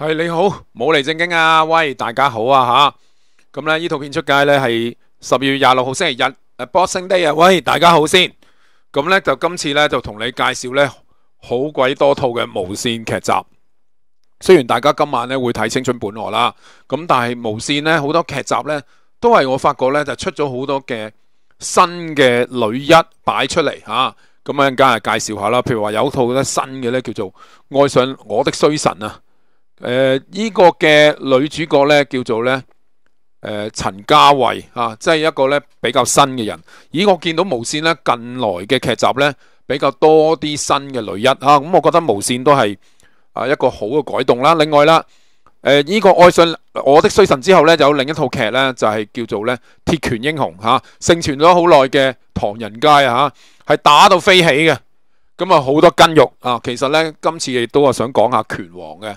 系你好，冇嚟正经啊！喂，大家好啊吓，咁咧呢套片出街咧系十二月廿六号星期日诶，Boxing Day 啊！喂，大家好先咁咧，就今次咧就同你介绍咧好鬼多套嘅无线剧集。虽然大家今晚咧会睇《青春本我》啦，咁但系无线咧好多剧集咧都系我发觉咧就出咗好多嘅新嘅女一摆出嚟吓，咁啊梗系介绍下啦。譬如话有套咧新嘅咧叫做《爱上我的衰神》啊。诶，呢个嘅女主角呢，叫做呢诶陈嘉慧啊，即系一个呢比较新嘅人。咦，我见到无线呢近来嘅剧集呢，比较多啲新嘅女一啊。咁我觉得无线都系啊一个好嘅改动啦。另外啦，诶呢个爱信我的衰神之后呢，就有另一套剧呢，就系叫做呢《铁拳英雄吓，盛传咗好耐嘅唐人街啊，系打到飞起嘅。咁啊好多筋肉啊，其实呢，今次亦都系想讲下拳王嘅。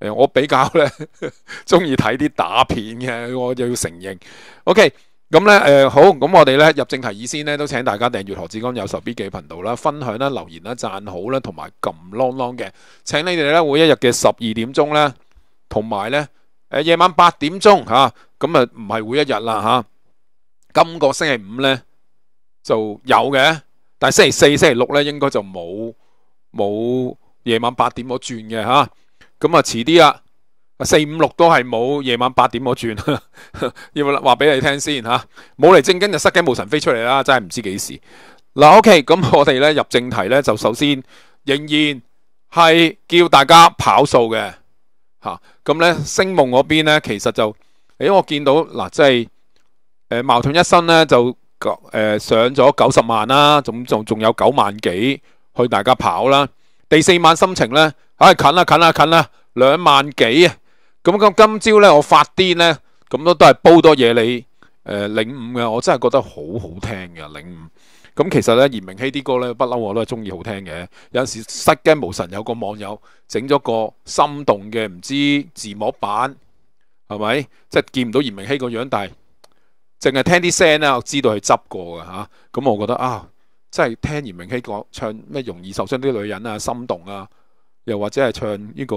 诶，我比较咧中 意睇啲打片嘅，我就要承认。OK，咁咧诶好，咁我哋咧入正题先咧，都请大家订阅何志刚有手笔记频道啦，分享啦、留言啦、赞好啦，同埋揿 long long 嘅，请你哋咧每一日嘅十二点钟咧，同埋咧诶夜晚八点钟吓，咁啊唔系每一日啦吓，今个星期五咧就有嘅，但系星期四、星期六咧应该就冇冇夜晚八点嗰转嘅吓。咁啊，迟啲啦，四五六都系冇夜晚八点我转，要话俾你听先吓，冇嚟正经就失惊无神飞出嚟啦，真系唔知几时。嗱，OK，咁我哋咧入正题咧，就首先仍然系叫大家跑数嘅吓，咁咧星梦嗰边咧其实就，诶、我见到嗱，即系诶矛盾一身咧就诶上咗九十万啦，咁仲有九万几去大家跑啦。第四晚心情呢，唉，近啦，近啦，近啦，两万几啊！咁咁今朝呢，我发癫呢，咁都都系煲多嘢你，诶，领悟嘅，我真系觉得好好听嘅领悟。咁其实呢，严明希啲歌呢，不嬲我都系中意好听嘅。有阵时失惊无神，有个网友整咗个心动嘅，唔知字幕版系咪？即系见唔到严明希个样，但系净系听啲声呢，我知道佢执过嘅吓。咁我觉得啊。即系听严明熙讲唱咩容易受伤啲女人啊，心动啊，又或者系唱呢个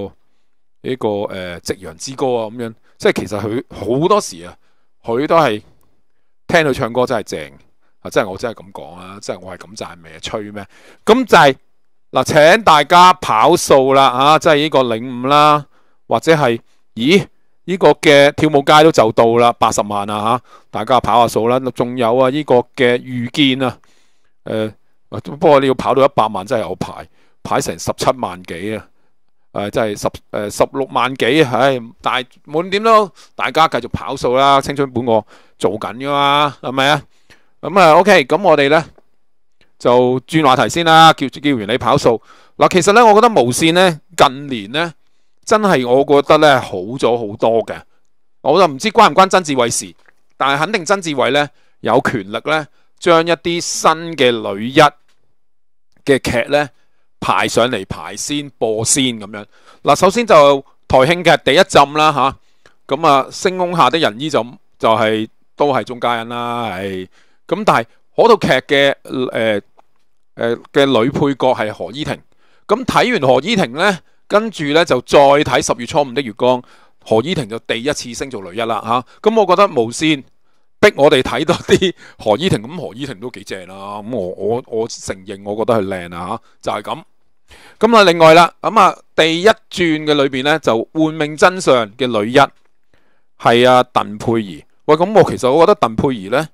呢个诶夕阳之歌啊，咁样即系其实佢好多时啊，佢都系听佢唱歌真系正啊，即系我真系咁讲啊，即系我系咁赞咩吹咩咁就系嗱，请大家跑数啦啊，即系呢个领悟啦，或者系咦呢个嘅跳舞街都就到啦，八十万啊吓，大家跑下数啦。仲有啊呢个嘅遇见啊。诶，不过你要跑到一百万真系有排，排成十七万几啊，诶，真系十诶十六万几啊，系满点都，大家继续跑数啦，青春本我做紧噶嘛，系咪啊？咁啊，OK，咁我哋咧就转话题先啦，叫叫完你跑数嗱，其实咧，我觉得无线咧近年咧真系我觉得咧好咗好多嘅，我就唔知关唔关曾志伟事，但系肯定曾志伟咧有权力咧。將一啲新嘅女一嘅劇呢排上嚟排先播先咁樣嗱，首先就台慶剧第一浸啦吓，咁啊《星空下的人衣》就就係都係中佳人啦，唉，咁但係嗰套劇嘅诶诶嘅女配角係何依婷，咁睇完何依婷呢，跟住呢就再睇十月初五的月光，何依婷就第一次升做女一啦吓，咁我覺得無線。逼我哋睇多啲何依婷，咁何依婷都几正啦。咁我我我承认，我觉得佢靓啊吓，就系咁。咁啊，另外啦，咁啊，第一转嘅里边咧，就换命真相嘅女一系阿邓佩仪。喂，咁我其实我觉得邓佩仪咧，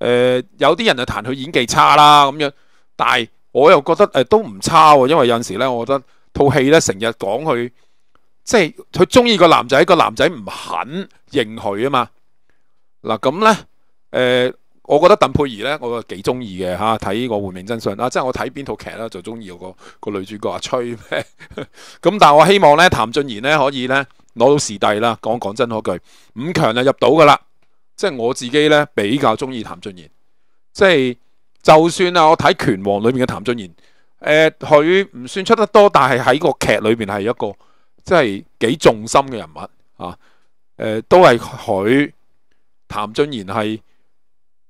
诶，有啲人就弹佢演技差啦咁样，但系我又觉得诶都唔差，因为有阵时咧，我觉得套戏咧成日讲佢，即系佢中意个男仔，个男仔唔肯认佢啊嘛。嗱咁呢，誒，我覺得鄧佩兒呢，我幾中意嘅吓，睇我回命真相啊，即係我睇邊套劇呢，就中意个個女主角崔咩？咁。但系我希望呢，譚俊賢呢，可以呢，攞到視帝啦。講講真嗰句，五強就入到噶啦。即係我自己呢，比較中意譚俊賢，即係就算啊，我睇拳王裏面嘅譚俊賢，佢唔算出得多，但係喺個劇裏面係一個即係幾重心嘅人物啊。都係佢。谭俊贤系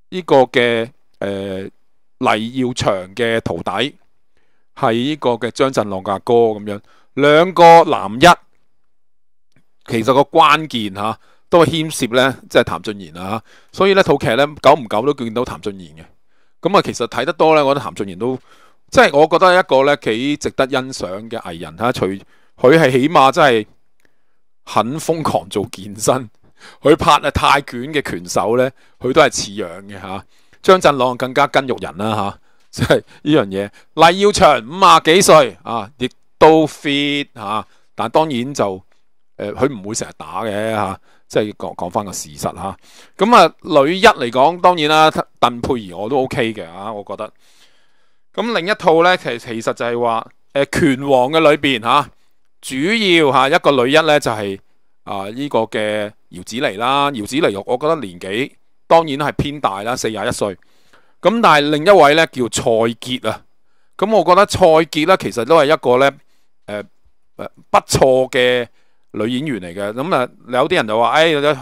呢个嘅诶黎耀祥嘅徒弟，系呢个嘅张震朗嘅哥咁样，两个男一，其实个关键吓都牵涉咧，即系谭俊贤啊，所以呢套剧咧久唔久都见到谭俊贤嘅，咁啊其实睇得多咧，我觉得谭俊贤都即系我觉得一个咧几值得欣赏嘅艺人吓，除佢系起码真系很疯狂做健身。佢拍啊泰拳嘅拳手咧，佢都系似样嘅吓。张震朗更加筋肉人啦吓，即系呢样嘢。黎耀祥五啊几岁啊，亦都 fit 吓，但当然就诶，佢唔会成日打嘅吓，即系讲讲翻个事实吓。咁啊，女一嚟讲，当然啦，邓佩仪我都 OK 嘅啊，我觉得。咁另一套咧，其其实就系话诶，拳王嘅里边吓，主要吓一个女一咧就系。啊！呢個嘅姚子妮啦，姚子妮，我覺得年紀當然係偏大啦，四廿一歲。咁但係另一位咧叫蔡潔啊。咁我覺得蔡潔咧其實都係一個咧诶、誒不錯嘅女演員嚟嘅。咁啊，有啲人就話：，誒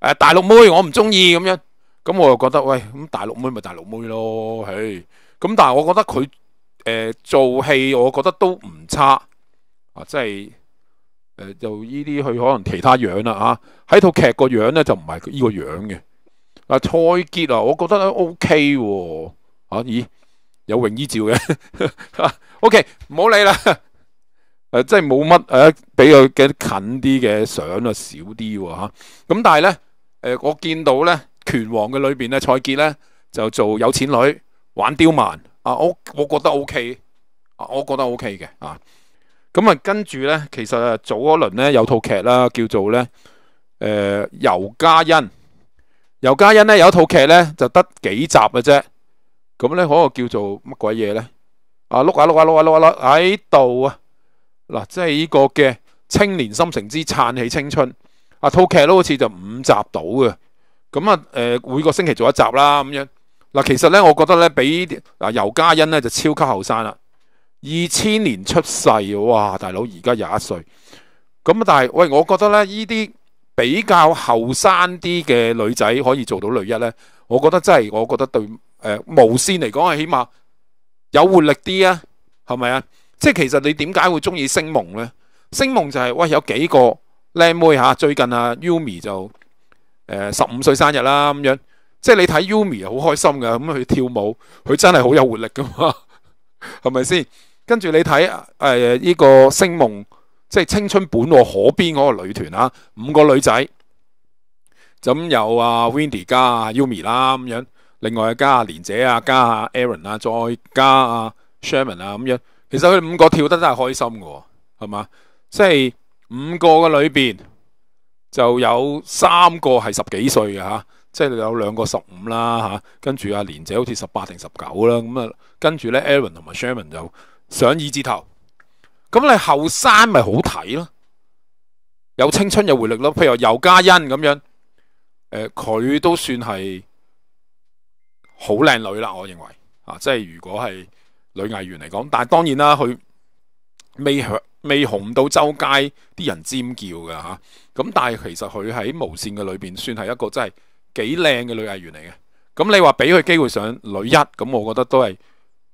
誒大陸妹，我唔中意咁樣。咁我又覺得喂，咁大陸妹咪大陸妹咯，嘿。咁但係我覺得佢誒做戲，我覺得都唔差啊，即係。诶，就依啲佢可能其他样啦吓，喺套剧个样咧就唔系依个样嘅。啊，蔡洁啊，我觉得 O K 喎，咦，有泳衣照嘅，O K，唔好理啦。诶，即系冇乜诶，比佢嘅近啲嘅相啊少啲吓。咁但系咧，诶，我见到咧拳王嘅里边咧蔡洁咧就做有钱女，玩刁蛮啊，O，我觉得 O K，我觉得 O K 嘅啊。咁啊，跟住咧，其實早嗰輪咧有套劇啦，叫做咧，誒，尤嘉欣，尤嘉欣咧有一套劇咧，就得幾集嘅啫。咁咧，嗰個叫做乜鬼嘢咧？啊碌下 l 下下下喺度啊！嗱，即係呢個嘅《青年心城之撑起青春》啊，套劇都好似就五集到嘅。咁啊，誒每個星期做一集啦，咁樣嗱，其實咧，我覺得咧，比啊尤嘉欣咧就超級後生啦。二千年出世，哇！大佬而家廿一岁，咁但系喂，我觉得咧呢啲比较后生啲嘅女仔可以做到女一咧，我觉得真系，我觉得对诶无线嚟讲系起码有活力啲啊，系咪啊？即系其实你点解会中意星梦咧？星梦就系喂有几个靓妹吓，最近啊 Yumi 就诶十五岁生日啦咁样，即系你睇 Yumi 好开心噶，咁去跳舞，佢真系好有活力噶嘛，系咪先？跟住你睇誒呢個星夢，即係青春本河邊嗰個女團啊，五個女仔，咁有啊 Windy 加啊 Yumi 啦咁樣，另外加啊蓮姐啊，加啊 Aaron 啊，再加啊 Sherman 啊咁樣。其實佢五個跳得真係開心嘅，係嘛？即係五個嘅裏邊就有三個係十幾歲嘅嚇，即係有兩個十五啦嚇，跟住阿蓮姐好似十八定十九啦咁啊，跟住咧 Aaron 同埋 Sherman 就。上二字头，咁你后生咪好睇咯，有青春有活力咯。譬如尤嘉欣咁样，诶佢都算系好靓女啦，我认为啊，即系如果系女艺员嚟讲，但系当然啦，佢未响未红到周街啲人尖叫噶吓，咁但系其实佢喺无线嘅里边算系一个真系几靓嘅女艺员嚟嘅。咁你话俾佢机会上女一，咁我觉得都系。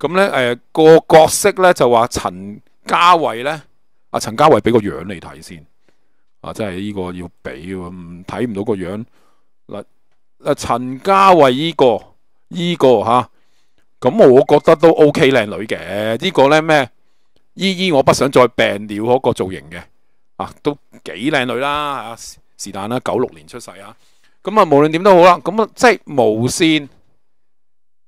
咁咧，诶個角色咧就話陳嘉慧咧，阿陳嘉慧俾個樣嚟睇先，啊，即係呢個要俾咁睇唔到個樣。嗱，阿陳嘉慧呢個呢個吓，咁我覺得都 OK 靓女嘅。呢個咧咩？依依我不想再病了嗰個造型嘅，啊，都幾靚女啦，是但啦，九六年出世啊。咁啊，無論點都好啦，咁啊，即係無線。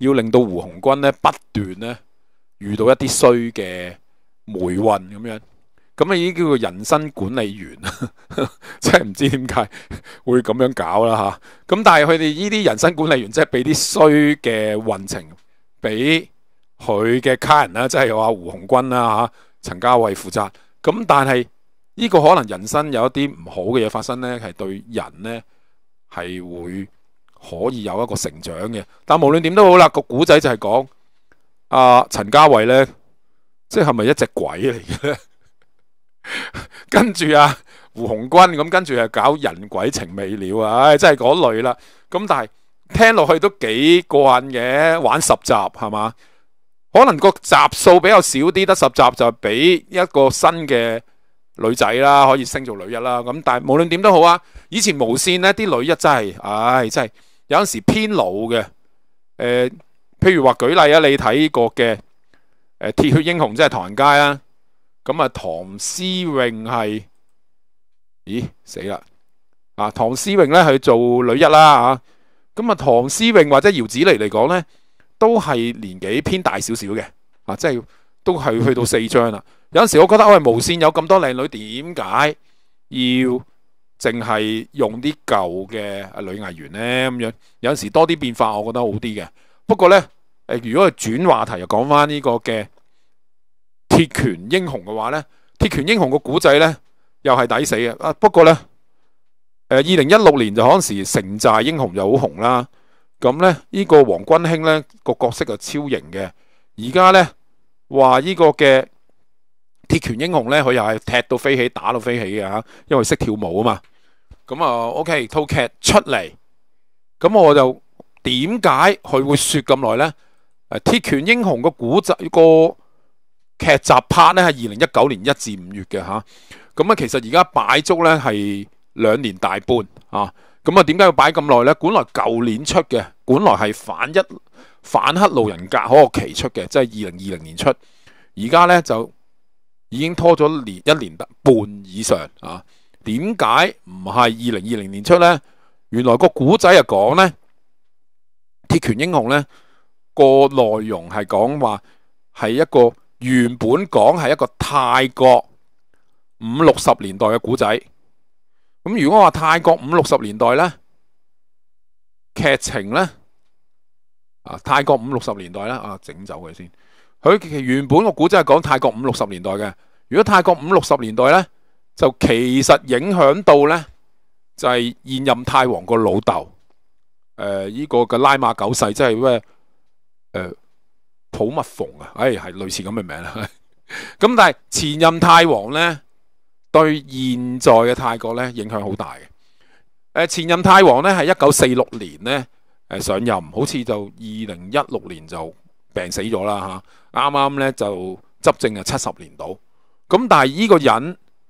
要令到胡洪君咧不斷咧遇到一啲衰嘅霉運咁樣，咁啊已经叫個人生管理員，即 係唔知點解會咁樣搞啦吓。咁但係佢哋呢啲人生管理員即係俾啲衰嘅運程俾佢嘅卡人啦，即係有阿胡洪君啦吓，陳家慧負責。咁但係呢個可能人生有一啲唔好嘅嘢發生咧，係對人咧係會。可以有一個成長嘅，但無論點都好啦。個古仔就係講阿陳家伟呢，即係咪一只鬼嚟嘅？跟住啊，胡紅軍咁，跟住係搞人鬼情未了啊！唉，真係嗰類啦。咁但係聽落去都幾过瘾嘅，玩十集係嘛？可能個集數比較少啲，得十集就係俾一個新嘅女仔啦，可以升做女一啦。咁但係無論點都好啊，以前無線呢啲女一真係，唉，真係～有陣時偏老嘅，譬如話舉例啊，你睇過嘅誒《鐵血英雄》即係唐人街啊，咁啊唐诗咏係，咦死啦，啊唐诗咏咧去做女一啦嚇，咁啊唐诗咏或者姚子妮嚟講咧，都係年紀偏大少少嘅，啊即係都係去到四張啦，有阵時我覺得我係無線有咁多靚女，點解要？淨係用啲舊嘅女藝員呢。咁樣，有時多啲變化，我覺得好啲嘅。不過呢，誒如果係轉話題，又講翻呢個嘅鐵拳英雄嘅話呢，鐵拳英雄個古仔呢，又係抵死嘅。啊不過呢，二零一六年就嗰時城寨英雄就好紅啦。咁呢，呢個黃君興呢個角色就超型嘅。而家呢，話呢個嘅鐵拳英雄呢，佢又係踢到飛起，打到飛起嘅因為識跳舞啊嘛。咁啊，OK，套剧出嚟，咁我就点解佢会说咁耐呢？诶，《铁拳英雄》个古集个剧集拍咧系二零一九年一至五月嘅吓，咁啊，其实而家摆足呢系两年大半啊，咁啊，点解要摆咁耐呢？本来旧年出嘅，本来系反一反黑路人甲个期出嘅，即系二零二零年出，而家呢就已经拖咗年一年半以上啊。点解唔系二零二零年出呢？原来个古仔就讲呢，铁拳英雄呢个内容系讲话系一个原本讲系一个泰国五六十年代嘅古仔。咁如果话泰国五六十年代呢，剧情呢，啊泰国五六十年代呢，啊整走佢先。佢原本个古仔系讲泰国五六十年代嘅。如果泰国五六十年代呢。就其實影響到呢，就係現任太王個老豆，呢、依個嘅拉馬九世，即係咩诶普密逢啊，誒係類似咁嘅名啦。咁但係前任太王呢，對現在嘅泰國呢影響好大嘅。誒前任太王呢，係一九四六年咧誒上任，好似就二零一六年就病死咗啦吓，啱啱呢就執政啊七十年度咁，但係呢個人。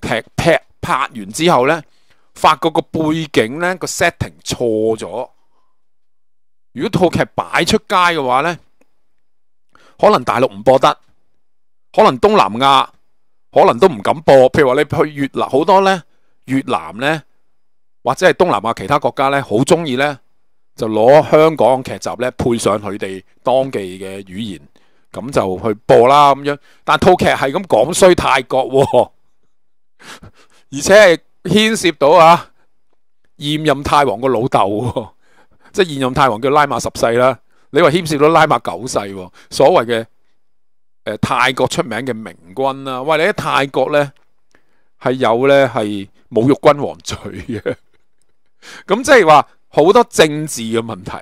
劈劈拍完之後呢，發覺個背景呢個 setting 錯咗。如果套劇擺出街嘅話呢，可能大陸唔播得，可能東南亞可能都唔敢播。譬如話你去越南好多呢越南呢，或者係東南亞其他國家呢，好中意呢。就攞香港劇集咧配上佢哋當地嘅語言，咁就去播啦咁樣。但套劇係咁講衰泰國喎。而且系牵涉到啊，现任太王个老豆，即系现任太王叫拉马十世啦。你话牵涉到拉马九世，所谓嘅诶泰国出名嘅明君啦。喂，你喺泰国咧系有咧系侮辱君王罪嘅。咁即系话好多政治嘅问题，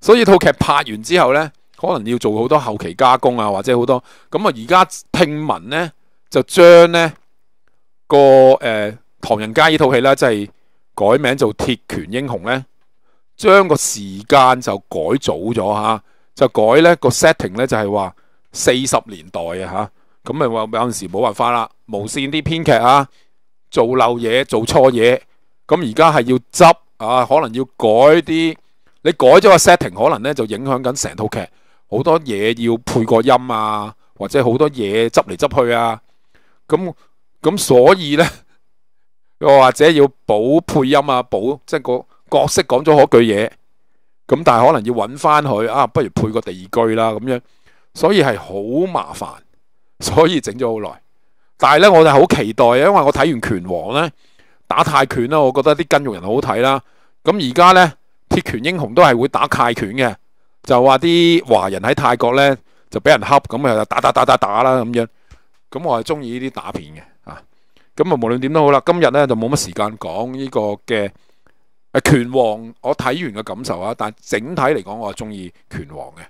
所以套剧拍完之后咧，可能要做好多后期加工啊，或者好多咁啊。而家听闻咧就将咧。个诶《唐人街》呢套戏呢，即系改名做《铁拳英雄》咧，将个时间就改早咗吓，就改咧个 setting 咧就系话四十年代啊吓，咁咪话有阵时冇办法啦，无线啲编剧啊做漏嘢做错嘢，咁而家系要执啊，可能要改啲，你改咗个 setting，可能咧就影响紧成套剧，好多嘢要配个音啊，或者好多嘢执嚟执去啊，咁。咁所以呢，又或者要補配音啊，補即系个角色讲咗嗰句嘢，咁但系可能要揾翻佢啊，不如配个地二句啦咁样，所以系好麻烦，所以整咗好耐。但系呢，我就好期待，因为我睇完拳王呢，打泰拳啦，我觉得啲筋肉人好睇啦。咁而家呢，铁拳英雄都系会打泰拳嘅，就话啲华人喺泰国呢，就俾人恰咁啊，打打打打打啦咁样。咁我系中意呢啲打片嘅。咁啊，無論點都好啦。今日咧就冇乜時間講呢個嘅拳王，我睇完嘅感受啊。但整體嚟講，我系中意拳王嘅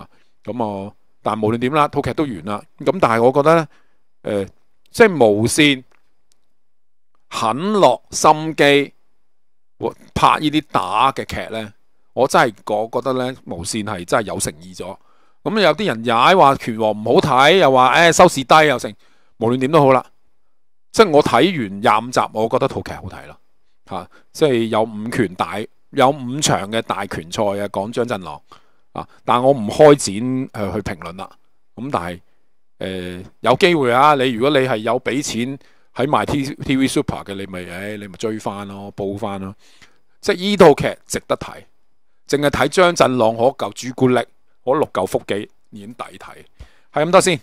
啊。咁我但係無論點啦，套劇都完啦。咁但係我覺得咧，誒即系無線肯落心機拍呢啲打嘅劇咧，我真係我覺得咧無線係真係有誠意咗。咁有啲人踩話拳王唔好睇，又話誒收視低又成，無論點都好啦。即系我睇完廿五集，我覺得套劇好睇咯，嚇！即係有五拳大，有五場嘅大拳賽啊，講張震朗啊，但我唔開展去評論啦。咁但係誒有機會啊，你如果你係有俾錢喺卖 T T V Super 嘅，你咪誒你咪追翻咯，煲翻咯。即係依套劇值得睇，淨係睇張震朗可嚿朱古力，可六嚿腹肌经抵睇，係咁多先。